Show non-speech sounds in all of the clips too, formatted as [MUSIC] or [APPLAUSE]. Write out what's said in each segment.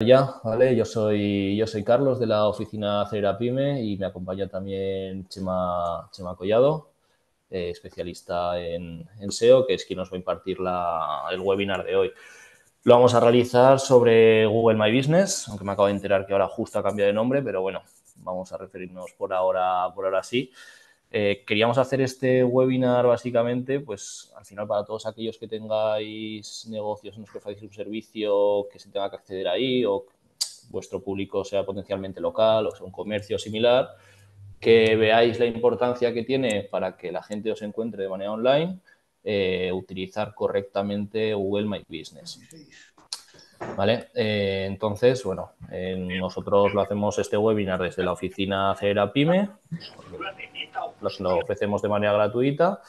Ya, vale, yo soy, yo soy Carlos de la oficina Acelera Pyme y me acompaña también Chema, Collado, eh, especialista en, SEO, que es quien nos va a impartir el webinar de hoy. Lo vamos a realizar sobre Google My Business, aunque me acabo de enterar que ahora justo ha cambiado de nombre, pero bueno, vamos a referirnos por ahora, por ahora sí. Eh, queríamos hacer este webinar básicamente, pues al final para todos aquellos que tengáis negocios en los que ofrecéis un servicio, que se tenga que acceder ahí o vuestro público sea potencialmente local o sea un comercio similar, que veáis la importancia que tiene para que la gente os encuentre de manera online, eh, utilizar correctamente Google My Business. ¿Vale? Eh, entonces, bueno, eh, nosotros lo hacemos este webinar desde la oficina Cera Pyme, lo ofrecemos de manera gratuita.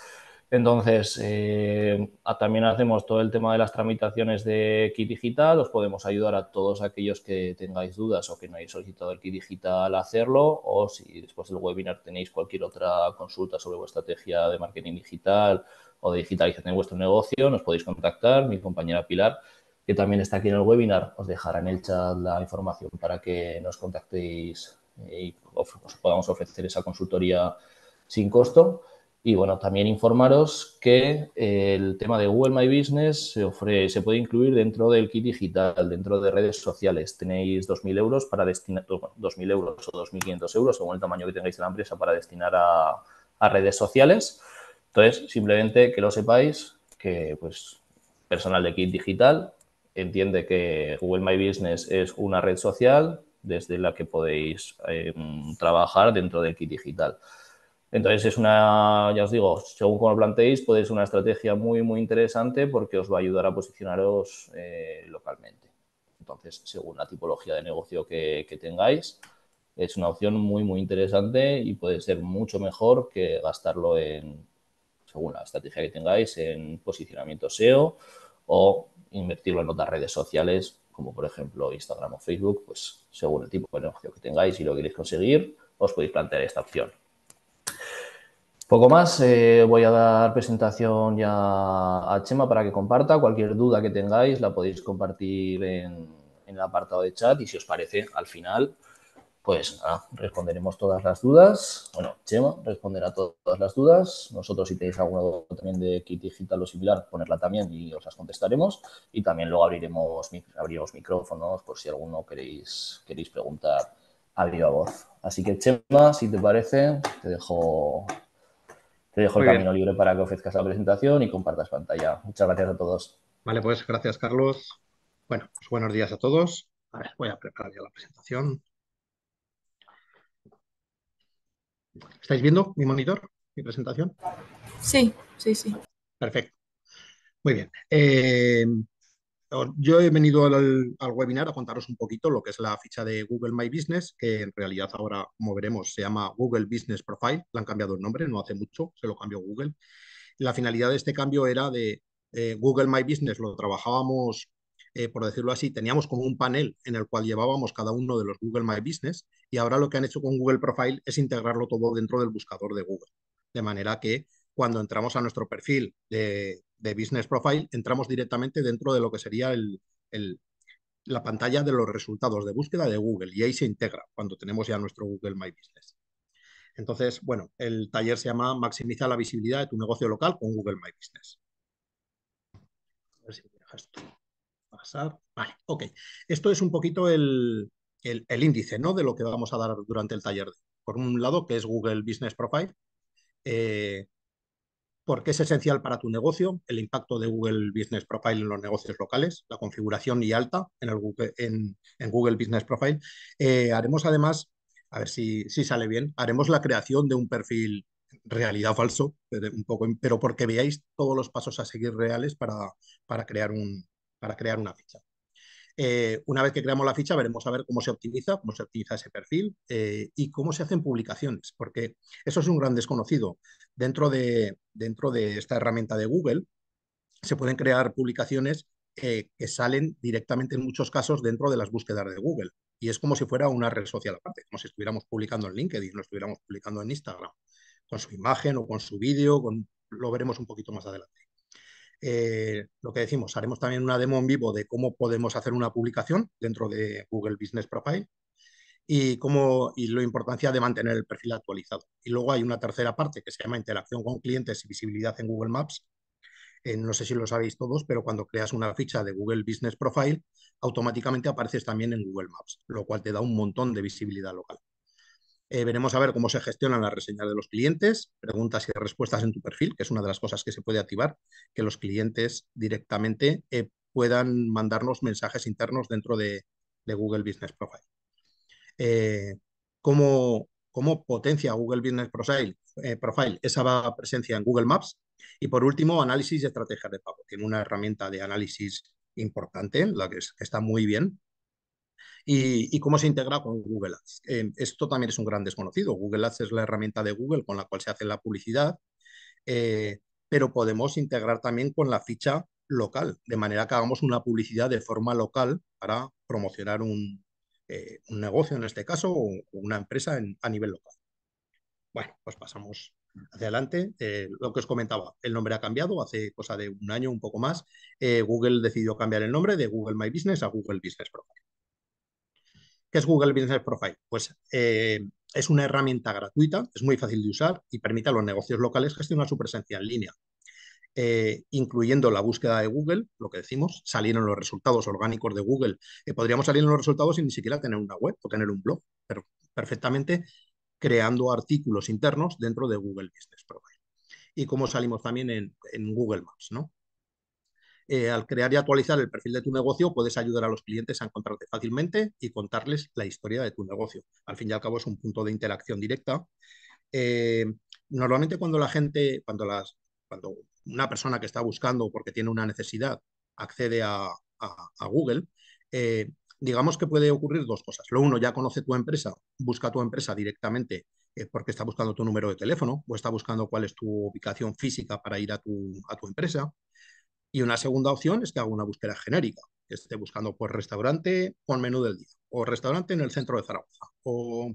Entonces, eh, también hacemos todo el tema de las tramitaciones de kit digital, os podemos ayudar a todos aquellos que tengáis dudas o que no hayáis solicitado el kit digital a hacerlo, o si después del webinar tenéis cualquier otra consulta sobre vuestra estrategia de marketing digital o de digitalización de vuestro negocio, nos podéis contactar, mi compañera Pilar que también está aquí en el webinar. Os dejará en el chat la información para que nos contactéis eh, y os podamos ofrecer esa consultoría sin costo. Y bueno, también informaros que eh, el tema de Google My Business se, ofrece, se puede incluir dentro del kit digital, dentro de redes sociales. Tenéis 2.000 euros para destinar, 2.000 euros o 2.500 euros, según el tamaño que tengáis en la empresa, para destinar a, redes sociales. Entonces, simplemente que lo sepáis, que pues personal de kit digital entiende que Google My Business es una red social desde la que podéis eh, trabajar dentro del kit digital. Entonces es una, ya os digo, según como lo planteéis, puede ser una estrategia muy, muy interesante porque os va a ayudar a posicionaros eh, localmente. Entonces, según la tipología de negocio que, que, tengáis, es una opción muy, muy interesante y puede ser mucho mejor que gastarlo en, según la estrategia que tengáis, en posicionamiento SEO o invertirlo en otras redes sociales, como por ejemplo Instagram o Facebook, pues según el tipo de negocio que tengáis y lo queréis conseguir, os podéis plantear esta opción. Poco más, eh, voy a dar presentación ya a Chema para que comparta. Cualquier duda que tengáis la podéis compartir en, en el apartado de chat y si os parece, al final pues responderemos todas las dudas. Bueno, Chema responderá todas las dudas. Nosotros, si tenéis alguna duda también de kit digital o similar, ponerla también y os las contestaremos. Y también luego abriremos, micrófonos por si alguno queréis, queréis preguntar a viva voz. Así que, Chema, si te parece, te dejo, te dejo el camino libre para que ofrezcas la presentación y compartas pantalla. Muchas gracias a todos. Vale, pues gracias, Carlos. Bueno, pues buenos días a todos. A ver, voy a preparar ya la presentación. ¿Estáis viendo mi monitor, mi presentación? Sí, sí, sí. Perfecto. Muy bien. Eh, yo he venido al, webinar a contaros un poquito lo que es la ficha de Google My Business, que en realidad ahora, como veremos, se llama Google Business Profile. Le han cambiado el nombre, no hace mucho, se lo cambió Google. La finalidad de este cambio era de eh, Google My Business, lo trabajábamos eh, por decirlo así, teníamos como un panel en el cual llevábamos cada uno de los Google My Business y ahora lo que han hecho con Google Profile es integrarlo todo dentro del buscador de Google. De manera que cuando entramos a nuestro perfil de, Business Profile, entramos directamente dentro de lo que sería la pantalla de los resultados de búsqueda de Google y ahí se integra cuando tenemos ya nuestro Google My Business. Entonces, bueno, el taller se llama Maximiza la visibilidad de tu negocio local con Google My Business. A ver si me esto pasar. Vale, ok. Esto es un poquito el, índice ¿no? de lo que vamos a dar durante el taller. Por un lado, que es Google Business Profile. Eh, porque es esencial para tu negocio? El impacto de Google Business Profile en los negocios locales, la configuración y alta en, el Google, en, Google Business Profile. Eh, haremos además, a ver si, si sale bien, haremos la creación de un perfil realidad falso, pero, un poco, pero porque veáis todos los pasos a seguir reales para, para crear un, para crear una ficha. Eh, una vez que creamos la ficha, veremos a ver cómo se optimiza, cómo se optimiza ese perfil eh, y cómo se hacen publicaciones, porque eso es un gran desconocido. Dentro de, dentro de esta herramienta de Google, se pueden crear publicaciones eh, que salen directamente en muchos casos dentro de las búsquedas de Google. Y es como si fuera una red social aparte, como si estuviéramos publicando en LinkedIn, no estuviéramos publicando en Instagram, con su imagen o con su vídeo, lo veremos un poquito más adelante. Eh, lo que decimos, haremos también una demo en vivo de cómo podemos hacer una publicación dentro de Google Business Profile y, cómo, y la importancia de mantener el perfil actualizado. Y luego hay una tercera parte que se llama interacción con clientes y visibilidad en Google Maps. Eh, no sé si lo sabéis todos, pero cuando creas una ficha de Google Business Profile, automáticamente apareces también en Google Maps, lo cual te da un montón de visibilidad local. Eh, veremos a ver cómo se gestionan las reseñas de los clientes, preguntas y respuestas en tu perfil, que es una de las cosas que se puede activar, que los clientes directamente eh, puedan mandarnos mensajes internos dentro de, Google Business Profile. Eh, ¿cómo, ¿cómo, potencia Google Business Profile, Profile esa presencia en Google Maps? Y por último, análisis y estrategias de pago. Tiene una herramienta de análisis importante, la que está muy bien, y, cómo se integra con Google Ads. esto también es un gran desconocido. Google Ads es la herramienta de Google con la cual se hace la publicidad, eh, pero podemos integrar también con la ficha local, de manera que hagamos una publicidad de forma local para promocionar un, eh, negocio en este caso o una empresa a nivel local. Bueno, pues pasamos adelante. Eh, lo que os comentaba, el nombre ha cambiado hace cosa de un año, un poco más. Google decidió cambiar el nombre de Google My Business a Google Business Profile. ¿Qué es Google Business Profile? Pues eh, es una herramienta gratuita, es muy fácil de usar y permite a los negocios locales gestionar su presencia en línea, eh, incluyendo la búsqueda de Google, lo que decimos, salieron los resultados orgánicos de Google. podríamos salir en los resultados sin ni siquiera tener una web o tener un blog, pero perfectamente creando artículos internos dentro de Google Business Profile. Y cómo salimos también en Google Maps, ¿no? Eh, al crear y actualizar el perfil de tu negocio, puedes ayudar a los clientes a encontrarte fácilmente y contarles la historia de tu negocio. Al fin y al cabo es un punto de interacción directa. Eh, normalmente cuando la gente, cuando, cuando una persona que está buscando porque tiene una necesidad accede a, Google, eh, digamos que puede ocurrir dos cosas. Lo uno, ya conoce tu empresa, busca tu empresa directamente porque está buscando tu número de teléfono o está buscando cuál es tu ubicación física para ir a tu, a tu empresa y una segunda opción es que haga una búsqueda genérica, que esté buscando por restaurante con menú del día, o restaurante en el centro de Zaragoza, o,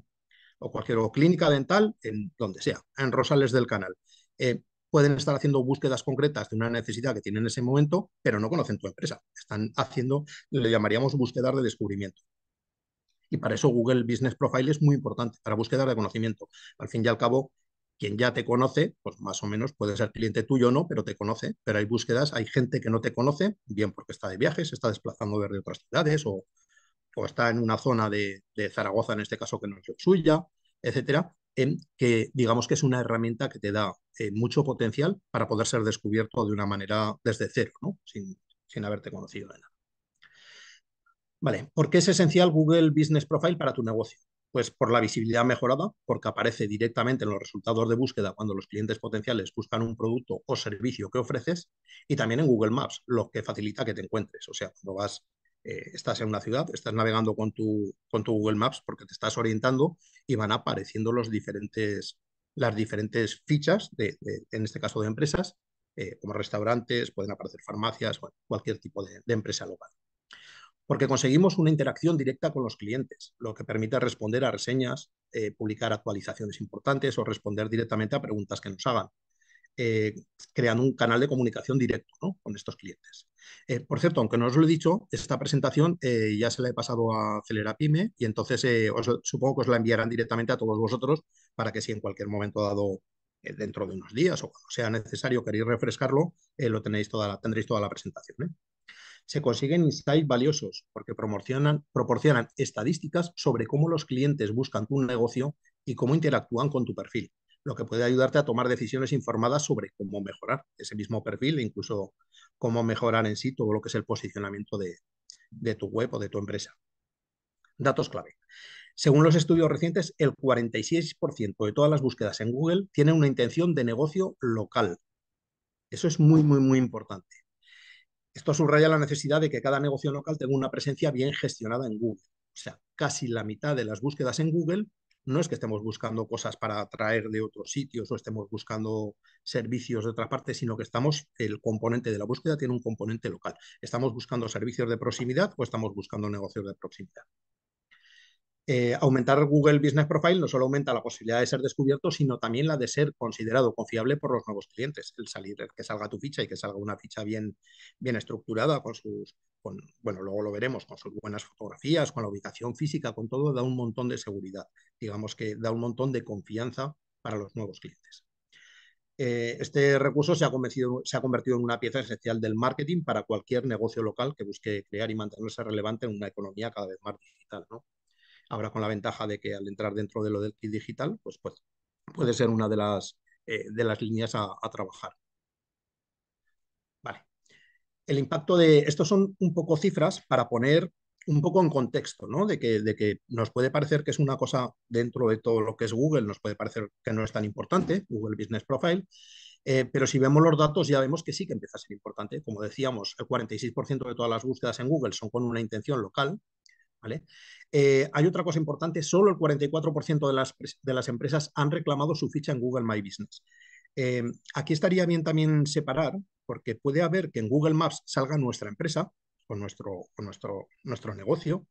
cualquier clínica dental en donde sea, en Rosales del Canal. Eh, pueden estar haciendo búsquedas concretas de una necesidad que tienen en ese momento, pero no conocen tu empresa. Están haciendo, le llamaríamos búsquedas de descubrimiento. Y para eso Google Business Profile es muy importante, para búsqueda de conocimiento. Al fin y al cabo, quien ya te conoce, pues más o menos puede ser cliente tuyo o no, pero te conoce. Pero hay búsquedas, hay gente que no te conoce, bien porque está de viajes, está desplazando desde otras ciudades o, está en una zona de, Zaragoza, en este caso, que no es suya, etcétera, en que digamos que es una herramienta que te da eh, mucho potencial para poder ser descubierto de una manera desde cero, ¿no? sin, sin haberte conocido de nada. Vale, ¿por qué es esencial Google Business Profile para tu negocio? Pues por la visibilidad mejorada, porque aparece directamente en los resultados de búsqueda cuando los clientes potenciales buscan un producto o servicio que ofreces, y también en Google Maps, lo que facilita que te encuentres. O sea, cuando vas, eh, estás en una ciudad, estás navegando con tu, con tu Google Maps porque te estás orientando y van apareciendo los diferentes, las diferentes fichas, de, en este caso de empresas, eh, como restaurantes, pueden aparecer farmacias, cualquier tipo de empresa local porque conseguimos una interacción directa con los clientes, lo que permite responder a reseñas, eh, publicar actualizaciones importantes o responder directamente a preguntas que nos hagan. Eh, creando un canal de comunicación directo con estos clientes. Eh, por cierto, aunque no os lo he dicho, esta presentación ya se la he pasado a Celera Pyme y entonces os, supongo que os la enviarán directamente a todos vosotros para que si en cualquier momento dado, dentro de unos días o cuando sea necesario queréis refrescarlo, lo tenéis toda la, tendréis toda la presentación se consiguen insights valiosos porque proporcionan, proporcionan estadísticas sobre cómo los clientes buscan tu negocio y cómo interactúan con tu perfil, lo que puede ayudarte a tomar decisiones informadas sobre cómo mejorar ese mismo perfil e incluso cómo mejorar en sí todo lo que es el posicionamiento de, de tu web o de tu empresa. Datos clave. Según los estudios recientes, el 46% de todas las búsquedas en Google tienen una intención de negocio local. Eso es muy, muy, muy importante. Esto subraya la necesidad de que cada negocio local tenga una presencia bien gestionada en Google. O sea, casi la mitad de las búsquedas en Google no es que estemos buscando cosas para atraer de otros sitios o estemos buscando servicios de otra parte, sino que estamos, el componente de la búsqueda tiene un componente local. Estamos buscando servicios de proximidad o estamos buscando negocios de proximidad. Eh, aumentar Google Business Profile no solo aumenta la posibilidad de ser descubierto, sino también la de ser considerado confiable por los nuevos clientes. El salir, que salga tu ficha y que salga una ficha bien, bien estructurada con sus, bueno, luego lo veremos, con sus buenas fotografías, con la ubicación física, con todo, da un montón de seguridad. Digamos que da un montón de confianza para los nuevos clientes. Eh, este recurso se ha, se ha convertido en una pieza esencial del marketing para cualquier negocio local que busque crear y mantenerse relevante en una economía cada vez más digital. ¿no? ahora con la ventaja de que al entrar dentro de lo del kit digital, pues, pues puede ser una de las, eh, de las líneas a, trabajar. Vale. El impacto de... Estos son un poco cifras para poner un poco en contexto, ¿no? De que, nos puede parecer que es una cosa dentro de todo lo que es Google, nos puede parecer que no es tan importante, Google Business Profile, eh, pero si vemos los datos ya vemos que sí que empieza a ser importante. Como decíamos, el 46% de todas las búsquedas en Google son con una intención local, eh, hay otra cosa importante, solo el 44% de las, empresas han reclamado su ficha en Google My Business. Eh, aquí estaría bien también separar, porque puede haber que en Google Maps salga nuestra empresa o nuestro negocio,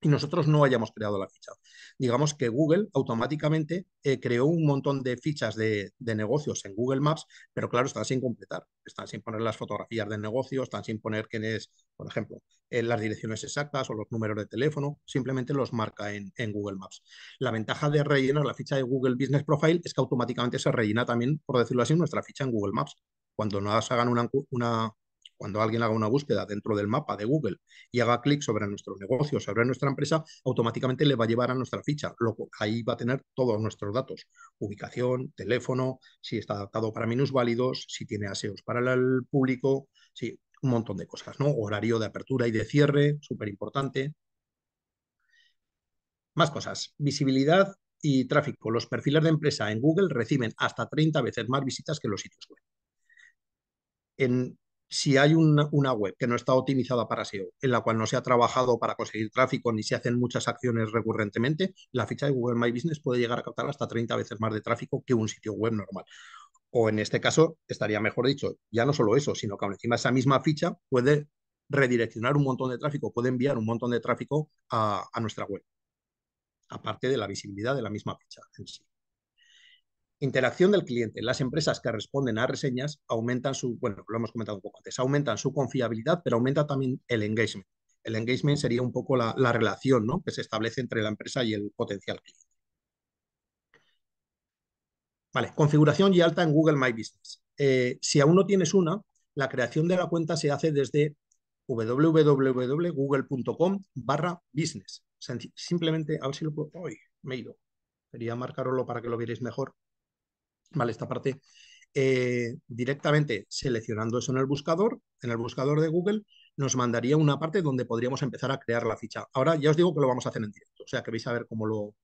y nosotros no hayamos creado la ficha. Digamos que Google automáticamente eh, creó un montón de fichas de, negocios en Google Maps, pero claro, están sin completar, están sin poner las fotografías del negocio, están sin poner quién es, por ejemplo, eh, las direcciones exactas o los números de teléfono, simplemente los marca en, Google Maps. La ventaja de rellenar la ficha de Google Business Profile es que automáticamente se rellena también, por decirlo así, nuestra ficha en Google Maps. Cuando nos hagan una cuando alguien haga una búsqueda dentro del mapa de Google y haga clic sobre nuestro negocio, sobre nuestra empresa, automáticamente le va a llevar a nuestra ficha. ahí va a tener todos nuestros datos, ubicación, teléfono, si está adaptado para minusválidos, si tiene aseos para el público, un montón de cosas, Horario de apertura y de cierre, súper importante. Más cosas. Visibilidad y tráfico. Los perfiles de empresa en Google reciben hasta 30 veces más visitas que los sitios web. En si hay una, web que no está optimizada para SEO, en la cual no se ha trabajado para conseguir tráfico ni se hacen muchas acciones recurrentemente, la ficha de Google My Business puede llegar a captar hasta 30 veces más de tráfico que un sitio web normal. O en este caso, estaría mejor dicho, ya no solo eso, sino que encima esa misma ficha puede redireccionar un montón de tráfico, puede enviar un montón de tráfico a nuestra web, aparte de la visibilidad de la misma ficha en sí. Interacción del cliente. Las empresas que responden a reseñas aumentan su, bueno, lo hemos comentado un poco antes, aumentan su confiabilidad, pero aumenta también el engagement. El engagement sería un poco la, relación ¿no? que se establece entre la empresa y el potencial cliente. Vale, configuración y alta en Google My Business. Eh, si aún no tienes una, la creación de la cuenta se hace desde www.google.com barra business. Simplemente, a ver si lo puedo... me he ido. Quería marcarlo para que lo vierais mejor. ¿vale? Esta parte eh, directamente seleccionando eso en el buscador, en el buscador de Google, nos mandaría una parte donde podríamos empezar a crear la ficha. Ahora ya os digo que lo vamos a hacer en directo, o sea que vais a ver cómo lo,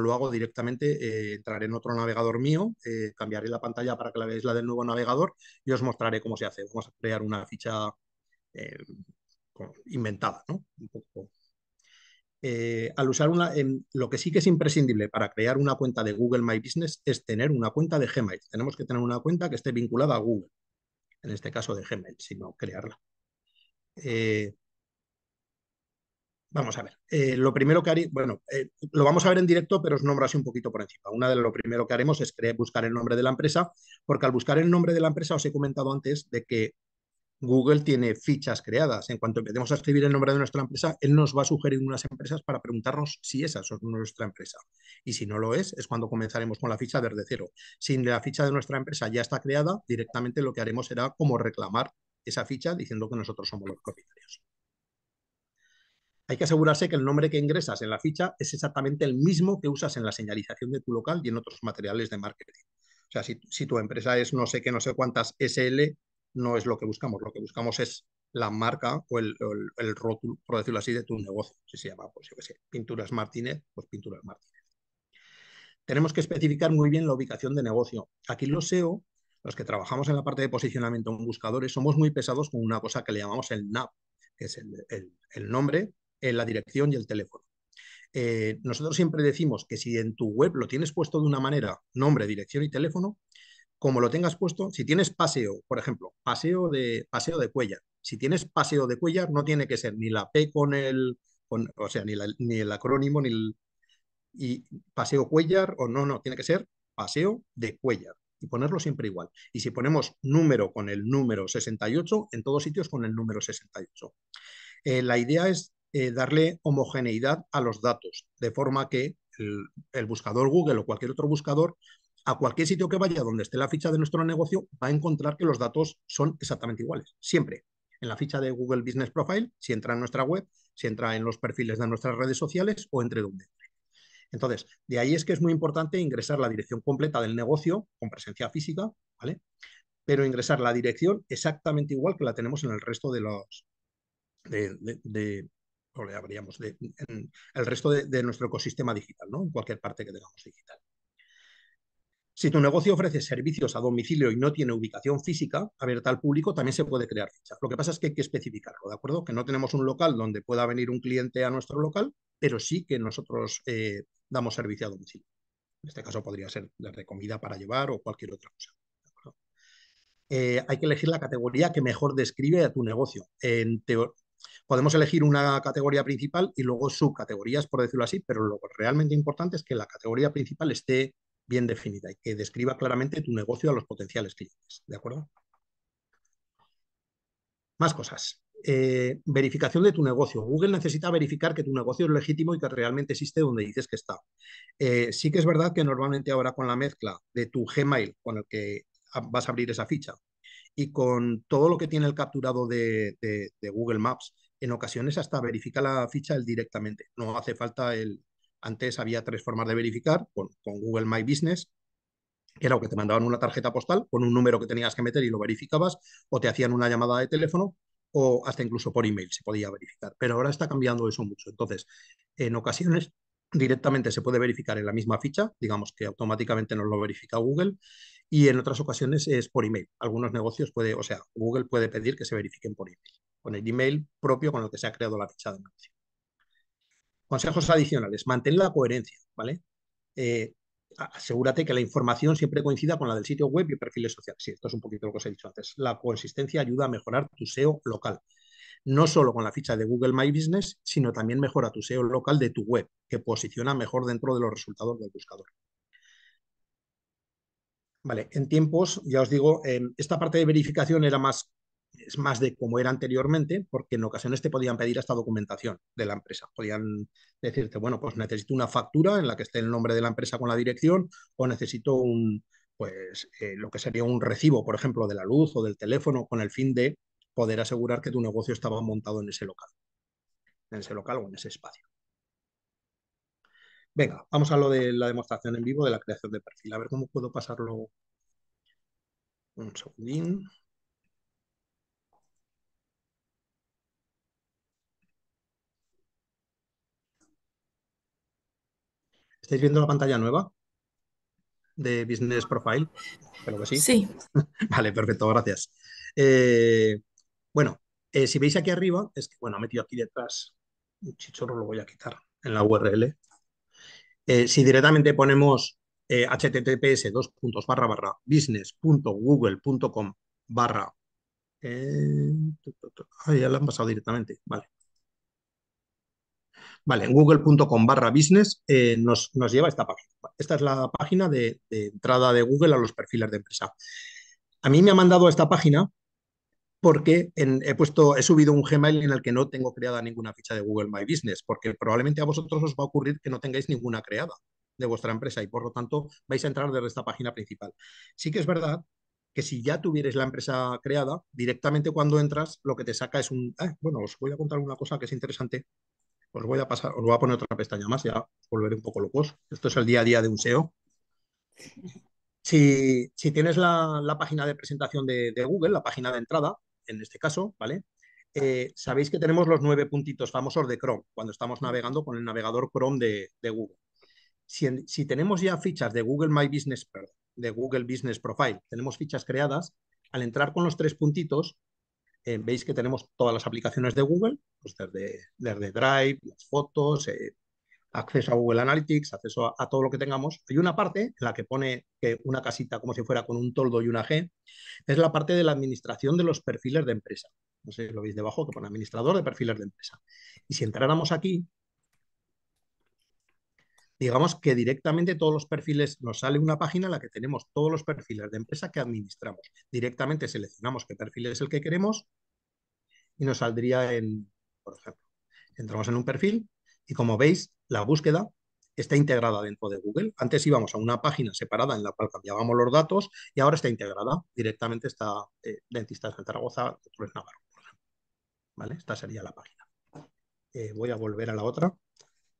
lo hago directamente. Eh, entraré en otro navegador mío, eh, cambiaré la pantalla para que la veáis la del nuevo navegador y os mostraré cómo se hace. Vamos a crear una ficha inventada, ¿no? Un poco eh, al usar una, lo que sí que es imprescindible para crear una cuenta de Google My Business es tener una cuenta de Gmail. Tenemos que tener una cuenta que esté vinculada a Google, en este caso de Gmail, sino crearla. Eh, vamos a ver, eh, lo primero que haré, bueno, lo vamos a ver en directo, pero os nombro así un poquito por encima. Una de lo primero que haremos es buscar el nombre de la empresa, porque al buscar el nombre de la empresa os he comentado antes de que Google tiene fichas creadas. En cuanto empecemos a escribir el nombre de nuestra empresa, él nos va a sugerir unas empresas para preguntarnos si esa son nuestra empresa. Y si no lo es, es cuando comenzaremos con la ficha desde cero. Si la ficha de nuestra empresa ya está creada, directamente lo que haremos será como reclamar esa ficha diciendo que nosotros somos los propietarios. Hay que asegurarse que el nombre que ingresas en la ficha es exactamente el mismo que usas en la señalización de tu local y en otros materiales de marketing. O sea, si, si tu empresa es no sé qué, no sé cuántas SL, no es lo que buscamos. Lo que buscamos es la marca o el, el, rótulo, por decirlo así, de tu negocio. Si se llama, pues yo Pinturas Martínez, pues Pinturas Martínez. Tenemos que especificar muy bien la ubicación de negocio. Aquí lo SEO, los que trabajamos en la parte de posicionamiento en buscadores, somos muy pesados con una cosa que le llamamos el NAP, que es el, el, nombre, eh, la dirección y el teléfono. Eh, nosotros siempre decimos que si en tu web lo tienes puesto de una manera, nombre, dirección y teléfono, como lo tengas puesto, si tienes paseo, por ejemplo, paseo de, paseo de Cuellar, si tienes paseo de Cuellar, no tiene que ser ni la P con el, o sea, ni, el acrónimo, ni el y paseo Cuellar, o no, no, tiene que ser paseo de Cuellar. Y ponerlo siempre igual. Y si ponemos número con el número 68, en todos sitios con el número 68. Eh, la idea es eh, darle homogeneidad a los datos, de forma que el, buscador Google o cualquier otro buscador a cualquier sitio que vaya donde esté la ficha de nuestro negocio, va a encontrar que los datos son exactamente iguales, siempre. En la ficha de Google Business Profile, si entra en nuestra web, si entra en los perfiles de nuestras redes sociales o entre donde entre. Entonces, de ahí es que es muy importante ingresar la dirección completa del negocio con presencia física, ¿vale? Pero ingresar la dirección exactamente igual que la tenemos en el resto de los, de, de, o le habríamos el resto de, de, nuestro ecosistema digital, ¿no? En cualquier parte que tengamos digital. Si tu negocio ofrece servicios a domicilio y no tiene ubicación física abierta al público, también se puede crear Lo que pasa es que hay que especificarlo, ¿de acuerdo? Que no tenemos un local donde pueda venir un cliente a nuestro local, pero sí que nosotros eh, damos servicio a domicilio. En este caso podría ser la comida para llevar o cualquier otra cosa. Eh, hay que elegir la categoría que mejor describe a tu negocio. En podemos elegir una categoría principal y luego subcategorías, por decirlo así, pero lo realmente importante es que la categoría principal esté bien definida y que describa claramente tu negocio a los potenciales clientes. ¿De acuerdo? Más cosas. Eh, verificación de tu negocio. Google necesita verificar que tu negocio es legítimo y que realmente existe donde dices que está. Eh, sí que es verdad que normalmente ahora con la mezcla de tu Gmail con el que vas a abrir esa ficha y con todo lo que tiene el capturado de, de Google Maps, en ocasiones hasta verifica la ficha él directamente. No hace falta el, antes había tres formas de verificar, con, Google My Business, que era o que te mandaban una tarjeta postal con un número que tenías que meter y lo verificabas, o te hacían una llamada de teléfono, o hasta incluso por email se podía verificar. Pero ahora está cambiando eso mucho. Entonces, en ocasiones directamente se puede verificar en la misma ficha, digamos que automáticamente nos lo verifica Google, y en otras ocasiones es por email. Algunos negocios puede, o sea, Google puede pedir que se verifiquen por email, con el email propio con el que se ha creado la ficha de negocio. Consejos adicionales, mantén la coherencia, ¿vale? Eh, asegúrate que la información siempre coincida con la del sitio web y perfiles sociales. Sí, esto es un poquito lo que os he dicho antes. La consistencia ayuda a mejorar tu SEO local. No solo con la ficha de Google My Business, sino también mejora tu SEO local de tu web, que posiciona mejor dentro de los resultados del buscador. Vale, en tiempos, ya os digo, eh, esta parte de verificación era más es más de como era anteriormente, porque en ocasiones te podían pedir esta documentación de la empresa. Podían decirte, bueno, pues necesito una factura en la que esté el nombre de la empresa con la dirección o necesito un, pues, eh, lo que sería un recibo, por ejemplo, de la luz o del teléfono, con el fin de poder asegurar que tu negocio estaba montado en ese local, en ese local o en ese espacio. Venga, vamos a lo de la demostración en vivo de la creación de perfil. A ver cómo puedo pasarlo. Un segundín. ¿Estáis viendo la pantalla nueva de Business Profile? Creo que sí. Sí. [LAUGHS] vale, perfecto, gracias. Eh, bueno, eh, si veis aquí arriba, es que, bueno, ha metido aquí detrás un chichorro, lo voy a quitar en la URL. Eh, si directamente ponemos https dos barra barra business.google.com barra... ah, ya la han pasado directamente, vale. Vale, google.com barra business eh, nos, nos, lleva esta página. Esta es la página de, entrada de Google a los perfiles de empresa. A mí me ha mandado a esta página porque he puesto, he subido un Gmail en el que no tengo creada ninguna ficha de Google My Business, porque probablemente a vosotros os va a ocurrir que no tengáis ninguna creada de vuestra empresa y por lo tanto vais a entrar desde esta página principal. Sí que es verdad que si ya tuvierais la empresa creada, directamente cuando entras, lo que te saca es un... Ah, bueno, os voy a contar una cosa que es interesante os pues voy a pasar, a poner otra pestaña más, ya volveré un poco locos. Esto es el día a día de un SEO. [LAUGHS] Si, tienes la, página de presentación de, Google, la página de entrada, en este caso, ¿vale? Eh, sabéis que tenemos los nueve puntitos famosos de Chrome cuando estamos navegando con el navegador Chrome de, Google. Si, tenemos ya fichas de Google My Business, de Google Business Profile, tenemos fichas creadas, al entrar con los tres puntitos, eh, veis que tenemos todas las aplicaciones de Google pues desde, Drive, las fotos, eh, acceso a Google Analytics, acceso a, todo lo que tengamos. Hay una parte en la que pone que una casita como si fuera con un toldo y una G, es la parte de la administración de los perfiles de empresa. No sé si lo veis debajo, que pone administrador de perfiles de empresa. Y si entráramos aquí, digamos que directamente todos los perfiles, nos sale una página en la que tenemos todos los perfiles de empresa que administramos. Directamente seleccionamos qué perfil es el que queremos y nos saldría en, por ejemplo. Entramos en un perfil y como veis, la búsqueda está integrada dentro de Google. Antes íbamos a una página separada en la cual cambiábamos los datos y ahora está integrada. Directamente está eh, Dentista de Zaragoza, Torres Navarro, por ejemplo. ¿Vale? Esta sería la página. Eh, voy a volver a la otra.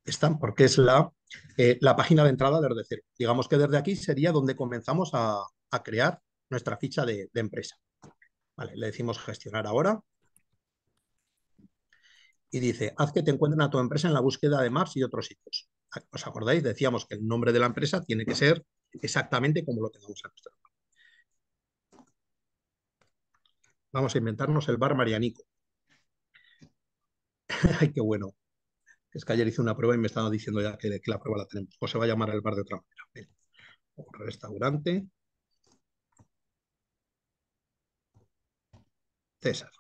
Esta, porque es la, eh, la página de entrada desde cero. Digamos que desde aquí sería donde comenzamos a, crear nuestra ficha de, empresa. Vale, le decimos gestionar ahora y dice, haz que te encuentren a tu empresa en la búsqueda de Maps y otros sitios. ¿Os acordáis? Decíamos que el nombre de la empresa tiene que ser exactamente como lo tengamos en nuestra Vamos a inventarnos el bar Marianico. [LAUGHS] Ay, qué bueno. Es que ayer hice una prueba y me estaba diciendo ya que, la prueba la tenemos. O pues se va a llamar el bar de otra manera. restaurante. César.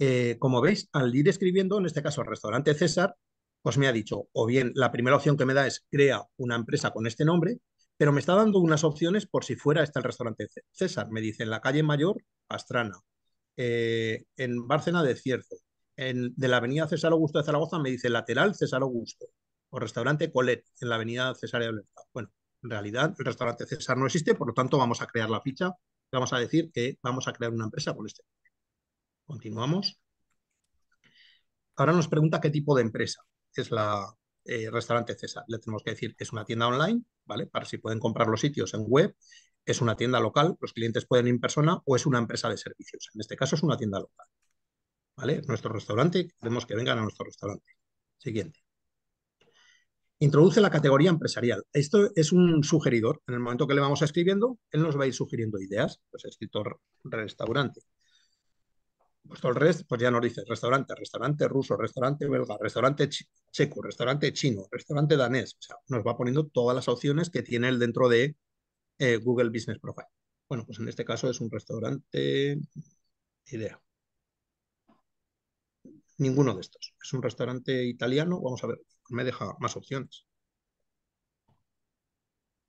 Eh, como veis, al ir escribiendo, en este caso el restaurante César, pues me ha dicho, o bien la primera opción que me da es crea una empresa con este nombre, pero me está dando unas opciones por si fuera este el restaurante César. Me dice en la calle Mayor, Pastrana, eh, en Bárcena de Cierzo, en, de la avenida César Augusto de Zaragoza, me dice lateral César Augusto, o restaurante Colet, en la avenida César de Bueno, en realidad el restaurante César no existe, por lo tanto vamos a crear la ficha, vamos a decir que vamos a crear una empresa con este nombre. Continuamos. Ahora nos pregunta qué tipo de empresa es la eh, restaurante César. Le tenemos que decir, es una tienda online, ¿vale? Para si pueden comprar los sitios en web, es una tienda local, los clientes pueden ir en persona o es una empresa de servicios. En este caso es una tienda local. ¿Vale? Nuestro restaurante, queremos que vengan a nuestro restaurante. Siguiente. Introduce la categoría empresarial. Esto es un sugeridor. En el momento que le vamos escribiendo, él nos va a ir sugiriendo ideas. Pues escritor restaurante. Pues todo el resto, pues ya nos dice restaurante, restaurante ruso, restaurante belga, restaurante checo, restaurante chino, restaurante danés. O sea, nos va poniendo todas las opciones que tiene él dentro de eh, Google Business Profile. Bueno, pues en este caso es un restaurante. Idea. Ninguno de estos. Es un restaurante italiano. Vamos a ver, me deja más opciones.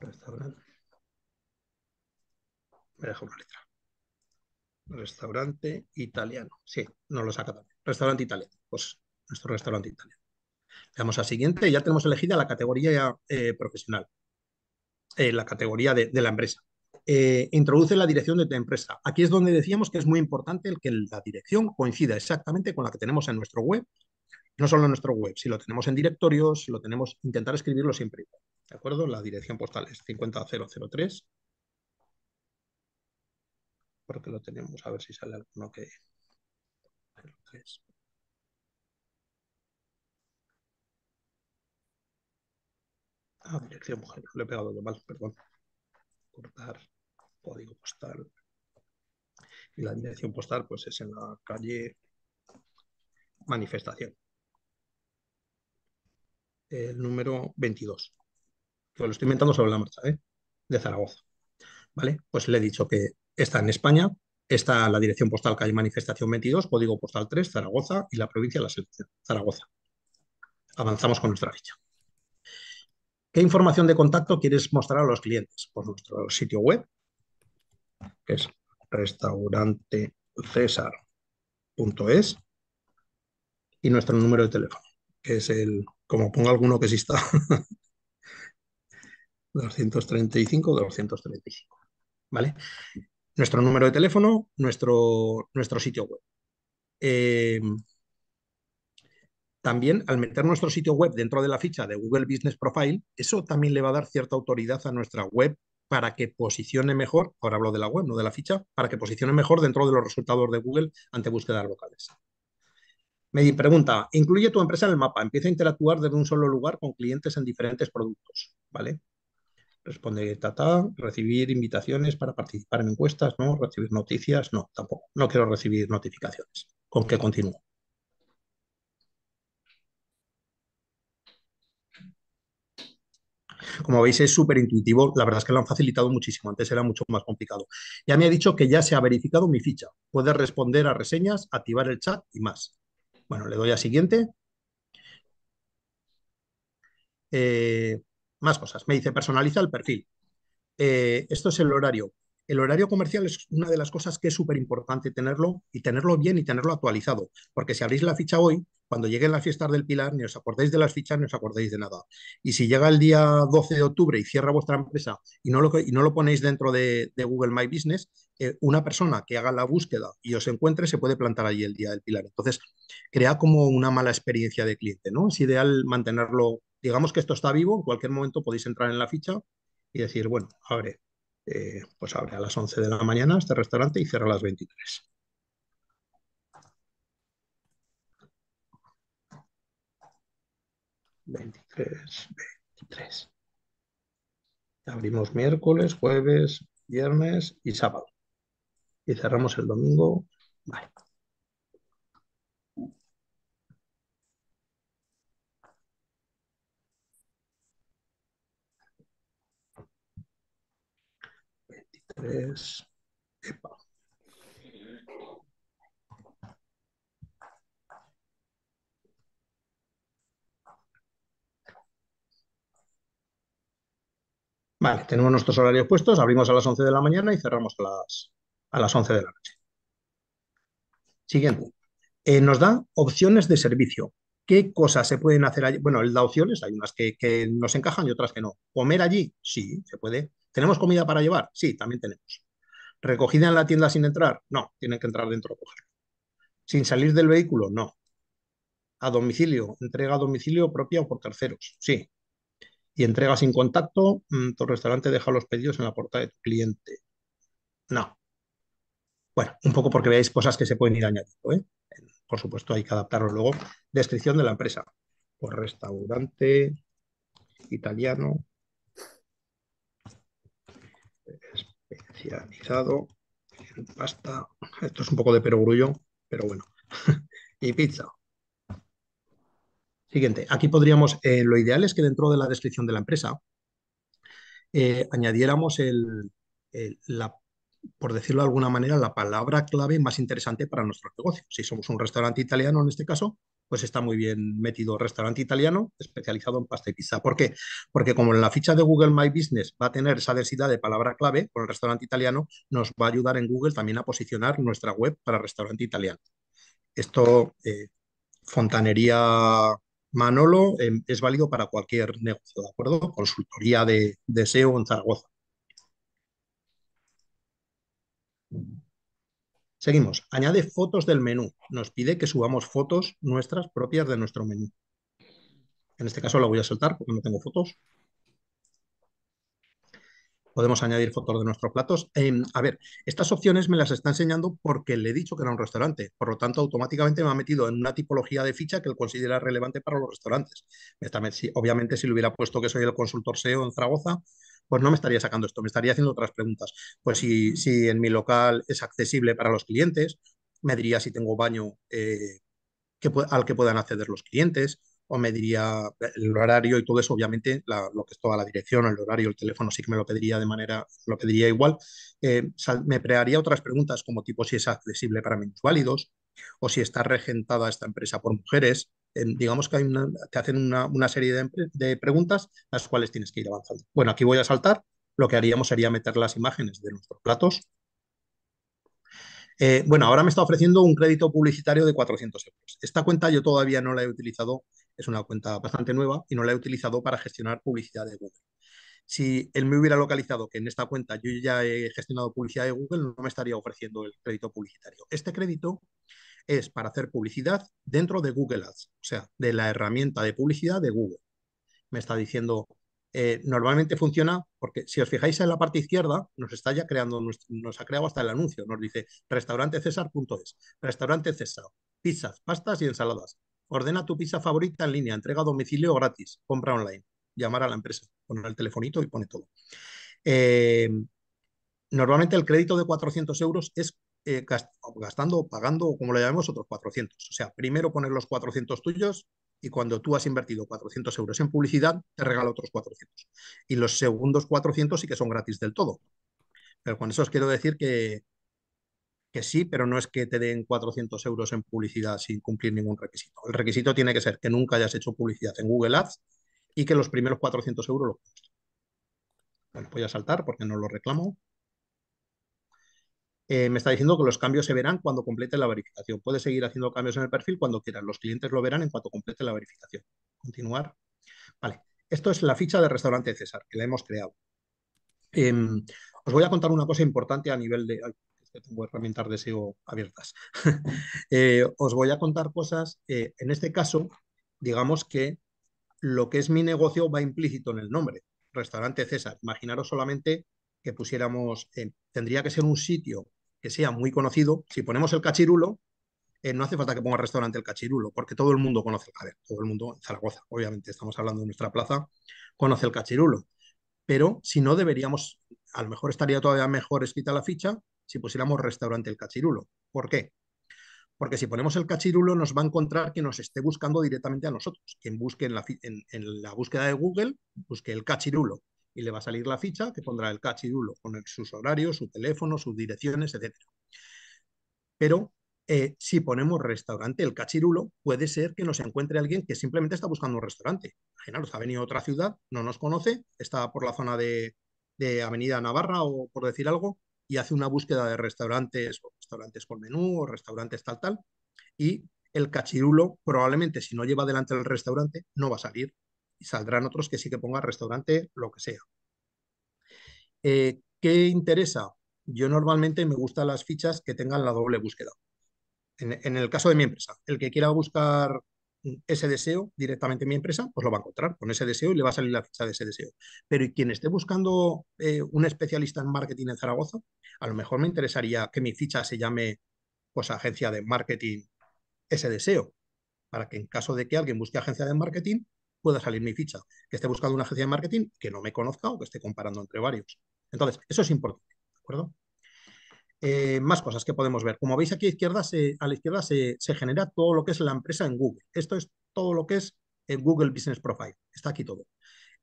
Restaurante. Me deja una letra. Restaurante italiano. Sí, no lo saca también. Restaurante italiano. Pues nuestro restaurante italiano. Le damos a siguiente. Ya tenemos elegida la categoría eh, profesional. Eh, la categoría de, la empresa. Eh, introduce la dirección de tu empresa. Aquí es donde decíamos que es muy importante el que la dirección coincida exactamente con la que tenemos en nuestro web. No solo en nuestro web, si lo tenemos en directorios, si lo tenemos, intentar escribirlo siempre ¿De acuerdo? La dirección postal es 50003 porque lo tenemos. A ver si sale alguno que... Ah, dirección mujer. Le he pegado lo mal, perdón. Cortar código postal. Y la dirección postal pues es en la calle Manifestación. El número 22. lo estoy inventando sobre la marcha, ¿eh? De Zaragoza. ¿Vale? Pues le he dicho que está en España, está la dirección postal que hay Manifestación 22, código postal 3, Zaragoza y la provincia de la Selección, Zaragoza. Avanzamos con nuestra ficha. ¿Qué información de contacto quieres mostrar a los clientes? por pues nuestro sitio web, que es restaurantecesar.es y nuestro número de teléfono, que es el, como ponga alguno que exista está, 235 235. ¿Vale? nuestro número de teléfono, nuestro, nuestro sitio web. Em, también al meter nuestro sitio web dentro de la ficha de Google Business Profile, eso también le va a dar cierta autoridad a nuestra web para que posicione mejor, ahora hablo de la web, no de la ficha, para que posicione mejor dentro de los resultados de Google ante búsquedas locales. Me pregunta, incluye tu empresa en el mapa, empieza a interactuar desde un solo lugar con clientes en diferentes productos, ¿vale? Responder ta, recibir invitaciones para participar en encuestas, no, recibir noticias, no, tampoco. No quiero recibir notificaciones. ¿Con qué continúo? Como veis, es súper intuitivo. La verdad es que lo han facilitado muchísimo. Antes era mucho más complicado. Ya me ha dicho que ya se ha verificado mi ficha. Puedes responder a reseñas, activar el chat y más. Bueno, le doy a siguiente. Eh, más cosas. Me dice, personaliza el perfil. Eh, esto es el horario. El horario comercial es una de las cosas que es súper importante tenerlo y tenerlo bien y tenerlo actualizado, porque si abrís la ficha hoy, cuando lleguen las fiestas del Pilar, ni os acordáis de las fichas, ni os acordáis de nada. Y si llega el día 12 de octubre y cierra vuestra empresa y no lo, no lo ponéis dentro de, Google My Business, eh, una persona que haga la búsqueda y os encuentre se puede plantar allí el día del Pilar. Entonces, crea como una mala experiencia de cliente, ¿no? Es ideal mantenerlo digamos que esto está vivo, en cualquier momento podéis entrar en la ficha y decir, bueno, abre, eh, pues abre a las 11 de la mañana este restaurante y cierra a las 23. 23, 23. Abrimos miércoles, jueves, viernes y sábado. Y cerramos el domingo. Vale. Vale, tenemos nuestros horarios puestos, abrimos a las 11 de la mañana y cerramos a las, a las 11 de la noche. Siguiente. Eh, nos da opciones de servicio. ¿Qué cosas se pueden hacer allí? Bueno, él da opciones, hay unas que, que, nos encajan y otras que no. ¿Comer allí? Sí, se puede. ¿Tenemos comida para llevar? Sí, también tenemos. ¿Recogida en la tienda sin entrar? No, tienen que entrar dentro a ¿Sin salir del vehículo? No. ¿A domicilio? ¿Entrega a domicilio propia o por terceros? Sí. ¿Y entrega sin contacto? Mm, ¿Tu restaurante deja los pedidos en la puerta de tu cliente? No. Bueno, un poco porque veáis cosas que se pueden ir añadiendo. ¿eh? Por supuesto, hay que adaptarlo luego. Descripción de la empresa. Por restaurante italiano especializado en pasta. Esto es un poco de perogrullo, pero bueno. [LAUGHS] y pizza. Siguiente. Aquí podríamos, eh, lo ideal es que dentro de la descripción de la empresa eh, añadiéramos el, la, por decirlo de alguna manera, la palabra clave más interesante para nuestro negocio. Si somos un restaurante italiano en este caso, pues está muy bien metido restaurante italiano especializado en pasta y pizza. ¿Por qué? Porque como en la ficha de Google My Business va a tener esa densidad de palabra clave con el restaurante italiano, nos va a ayudar en Google también a posicionar nuestra web para restaurante italiano. Esto, eh, fontanería Manolo, em, es válido para cualquier negocio, ¿de acuerdo? Consultoría de, de SEO en Zaragoza. Seguimos. Añade fotos del menú. Nos pide que subamos fotos nuestras propias de nuestro menú. En este caso la voy a soltar porque no tengo fotos. Podemos añadir fotos de nuestros platos. Em, a ver, estas opciones me las está enseñando porque le he dicho que era un restaurante. Por lo tanto, automáticamente me ha metido en una tipología de ficha que él considera relevante para los restaurantes. Obviamente, si le hubiera puesto que soy el consultor SEO en Zaragoza, pues no me estaría sacando esto, me estaría haciendo otras preguntas. Pues si, si en mi local es accesible para los clientes, me diría si tengo baño eh, al que puedan acceder los clientes, o me diría eh, el horario y todo eso, obviamente, lo que es toda la dirección, el horario, el teléfono, sí que me lo pediría de manera, lo pediría igual. Eh, me prearía otras preguntas como tipo si es accesible para menos válidos, o si está regentada esta empresa por mujeres, digamos que te hacen una, serie de, preguntas las cuales tienes que ir avanzando. Bueno, aquí voy a saltar. Lo que haríamos sería meter las imágenes de nuestros platos. Eh, bueno, ahora me está ofreciendo un crédito publicitario de 400 euros. Esta cuenta yo todavía no la he utilizado, es una cuenta bastante nueva y no la he utilizado para gestionar publicidad de Google. Si él me hubiera localizado que en esta cuenta yo ya he gestionado publicidad de Google, no me estaría ofreciendo el crédito publicitario. Este crédito es para hacer publicidad dentro de Google Ads, o sea, de la herramienta de publicidad de Google. Me está diciendo, eh, normalmente funciona porque si os fijáis en la parte izquierda, nos está ya creando, nos, ha creado hasta el anuncio, nos dice restaurantecesar.es, restaurante César, pizzas, pastas y ensaladas. Ordena tu pizza favorita en línea, entrega a domicilio gratis, compra online, llamar a la empresa, poner el telefonito y pone todo. Eh, normalmente el crédito de 400 euros es eh, gastando, pagando, como lo llamemos, otros 400. O sea, primero poner los 400 tuyos y cuando tú has invertido 400 euros en publicidad, te regalo otros 400. Y los segundos 400 sí que son gratis del todo. Pero con eso os quiero decir que, que sí, pero no es que te den 400 euros en publicidad sin cumplir ningún requisito. El requisito tiene que ser que nunca hayas hecho publicidad en Google Ads y que los primeros 400 euros los puedas. Bueno, voy a saltar porque no lo reclamo. Eh, me está diciendo que los cambios se verán cuando complete la verificación. Puede seguir haciendo cambios en el perfil cuando quieras. Los clientes lo verán en cuanto complete la verificación. Continuar. Vale. Esto es la ficha del restaurante César, que la hemos creado. Em, os voy a contar una cosa importante a nivel de... Ay, tengo herramientas de SEO abiertas. [LAUGHS] Eh, os voy a contar cosas. Eh, en este caso, digamos que lo que es mi negocio va implícito en el nombre. Restaurante César. Imaginaros solamente que pusiéramos... tendría que ser un sitio que sea muy conocido, si ponemos el cachirulo, eh, no hace falta que ponga restaurante el cachirulo, porque todo el mundo conoce, a ver, todo el mundo en Zaragoza, obviamente, estamos hablando de nuestra plaza, conoce el cachirulo. Pero si no, deberíamos, a lo mejor estaría todavía mejor escrita la ficha si pusiéramos restaurante el cachirulo. ¿Por qué? Porque si ponemos el cachirulo nos va a encontrar quien nos esté buscando directamente a nosotros. Quien busque en la, en la búsqueda de Google, busque el cachirulo y le va a salir la ficha que pondrá el cachirulo con sus horarios, su teléfono, sus direcciones, etc. Pero eh, si ponemos restaurante, el cachirulo, puede ser que nos encuentre alguien que simplemente está buscando un restaurante. Imaginaros, ha venido a otra ciudad, no nos conoce, está por la zona de, Avenida Navarra o por decir algo, y hace una búsqueda de restaurantes, o restaurantes con menú o restaurantes tal, tal, y el cachirulo probablemente si no lleva delante el restaurante no va a salir saldrán otros que sí que ponga restaurante, lo que sea. Eh, ¿Qué interesa? Yo normalmente me gustan las fichas que tengan la doble búsqueda. En, el caso de mi empresa, el que quiera buscar ese deseo directamente en mi empresa, pues lo va a encontrar con ese deseo y le va a salir la ficha de ese deseo. Pero ¿y quien esté buscando eh, un especialista en marketing en Zaragoza, a lo mejor me interesaría que mi ficha se llame pues agencia de marketing ese deseo, para que en caso de que alguien busque agencia de marketing, pueda salir mi ficha, que esté buscando una agencia de marketing que no me conozca o que esté comparando entre varios. Entonces, eso es importante, ¿de acuerdo? Eh, más cosas que podemos ver. Como veis aquí a, izquierda se, a la izquierda se, genera todo lo que es la empresa en Google. Esto es todo lo que es el Google Business Profile. Está aquí todo.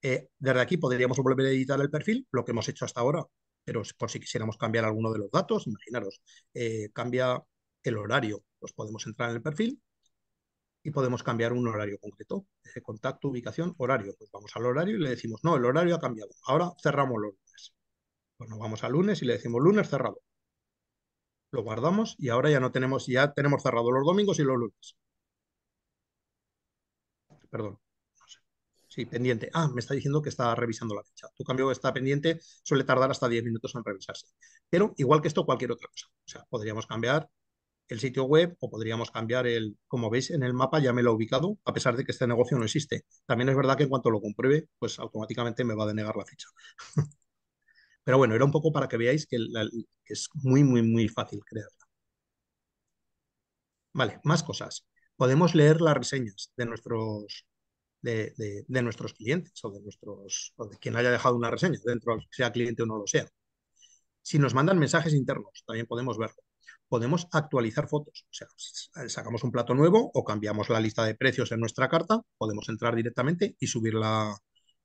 Eh, desde aquí podríamos volver a editar el perfil, lo que hemos hecho hasta ahora, pero por si quisiéramos cambiar alguno de los datos, imaginaros, eh, cambia el horario, pues podemos entrar en el perfil y podemos cambiar un horario concreto. Eh, contacto, ubicación, horario. Pues vamos al horario y le decimos, no, el horario ha cambiado. Ahora cerramos los lunes. Pues nos vamos al lunes y le decimos, lunes cerrado. Lo guardamos y ahora ya no tenemos, ya tenemos cerrado los domingos y los lunes. Perdón. Sí, pendiente. Ah, me está diciendo que está revisando la fecha. Tu cambio está pendiente, suele tardar hasta 10 minutos en revisarse. Pero igual que esto, cualquier otra cosa. O sea, podríamos cambiar el sitio web o podríamos cambiar el, como veis en el mapa ya me lo ha ubicado, a pesar de que este negocio no existe. También es verdad que en cuanto lo compruebe, pues automáticamente me va a denegar la ficha. [LAUGHS] Pero bueno, era un poco para que veáis que, es muy, muy, muy fácil crearla. Vale, más cosas. Podemos leer las reseñas de nuestros, de, nuestros clientes o de, nuestros, o de quien haya dejado una reseña, dentro sea cliente o no lo sea. Si nos mandan mensajes internos, también podemos verlo podemos actualizar fotos. O sea, sacamos un plato nuevo o cambiamos la lista de precios en nuestra carta, podemos entrar directamente y subir la,